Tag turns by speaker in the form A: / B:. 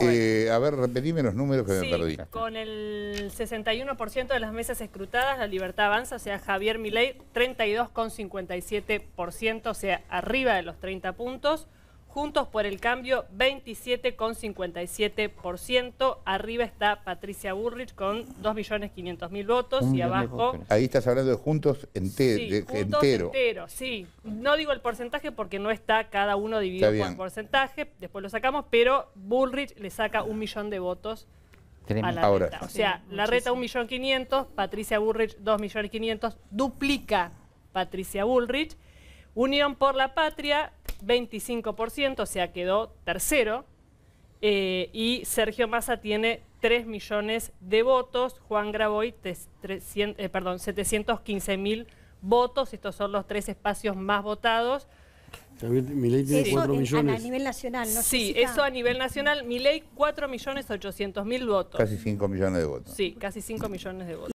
A: Eh, a ver, repetime los números que me perdí.
B: Con el 61% de las mesas escrutadas, la libertad avanza, o sea, Javier Milei 32,57%, o sea, arriba de los 30 puntos. Juntos por el Cambio 27,57%. Arriba está Patricia Bullrich con 2.500.000 votos y abajo...
A: Ahí estás hablando de Juntos, enter, sí, entero.
B: Sí, no digo el porcentaje porque no está cada uno dividido por porcentaje, después lo sacamos, pero Bullrich le saca un millón de votos
C: a la Ahora. Reta. O sea, la
B: reta 1.500.000, Patricia Bullrich 2.500.000, duplica Patricia Bullrich. Unión por la Patria 25%, o sea, quedó tercero. Eh, y Sergio Massa tiene 3 millones de votos, Juan Graboy 715.000 eh, perdón, 715 mil votos, estos son los tres espacios más votados.
A: ley tiene 4 millones. a
B: nivel nacional, ¿no? Sí, eso a nivel nacional. Milei 4 millones 800 mil votos. Casi 5 millones de votos. Sí, casi 5 millones de votos.